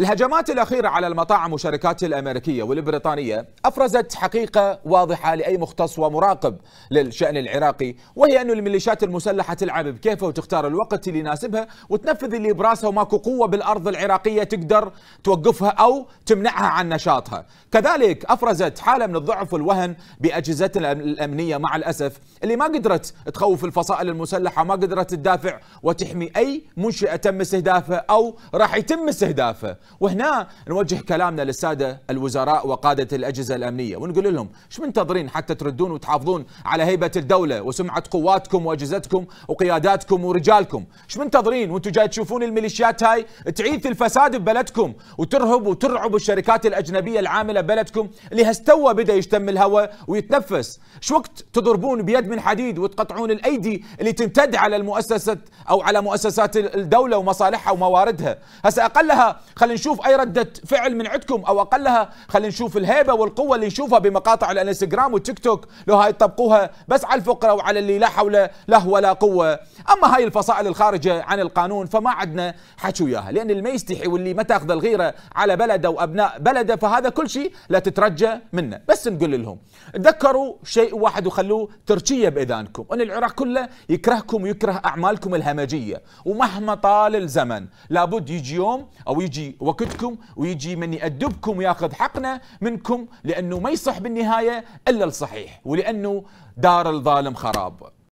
الهجمات الأخيرة على المطاعم وشركات الأمريكية والبريطانية أفرزت حقيقة واضحة لأي مختص ومراقب للشأن العراقي وهي أن الميليشيات المسلحة تلعب بكيفها وتختار الوقت اللي يناسبها وتنفذ اللي براسها وماكو قوة بالأرض العراقية تقدر توقفها أو تمنعها عن نشاطها كذلك أفرزت حالة من الضعف والوهن بأجهزة الأمنية مع الأسف اللي ما قدرت تخوف الفصائل المسلحة ما قدرت تدافع وتحمي أي منشاه تم استهدافها أو راح يتم استهدافها وهنا نوجه كلامنا للسادة الوزراء وقادة الأجهزة الأمنية ونقول لهم ايش منتظرين حتى تردون وتحافظون على هيبة الدولة وسمعة قواتكم وأجهزتكم وقياداتكم ورجالكم ايش منتظرين وانتم جاي تشوفون الميليشيات هاي تعيث الفساد ببلدكم وترهب وترعب الشركات الأجنبية العاملة ببلدكم اللي هستوى بدأ يشتم الهواء ويتنفس ايش وقت تضربون بيد من حديد وتقطعون الأيدي اللي تمتد على المؤسسة أو على مؤسسات الدولة ومصالحها ومواردها هسا أقلها خلينا نشوف اي رده فعل من عندكم او اقلها خلينا نشوف الهيبه والقوه اللي نشوفها بمقاطع الانستغرام والتيك توك لو هاي تطبقوها بس على الفقره وعلى اللي لا حول له ولا قوه اما هاي الفصائل الخارجه عن القانون فما عندنا حكي وياها لان اللي ما يستحي واللي ما تاخذ الغيره على بلده وابناء بلده فهذا كل شيء لا تترجى منه بس نقول لهم تذكروا شيء واحد وخلوه تركيه باذانكم ان العراق كله يكرهكم ويكره اعمالكم الهمجيه ومهما طال الزمن لابد يجي يوم او يجي وقتكم ويجي من يأدبكم وياخذ حقنا منكم لأنه ما يصح بالنهاية إلا الصحيح ولأنه دار الظالم خراب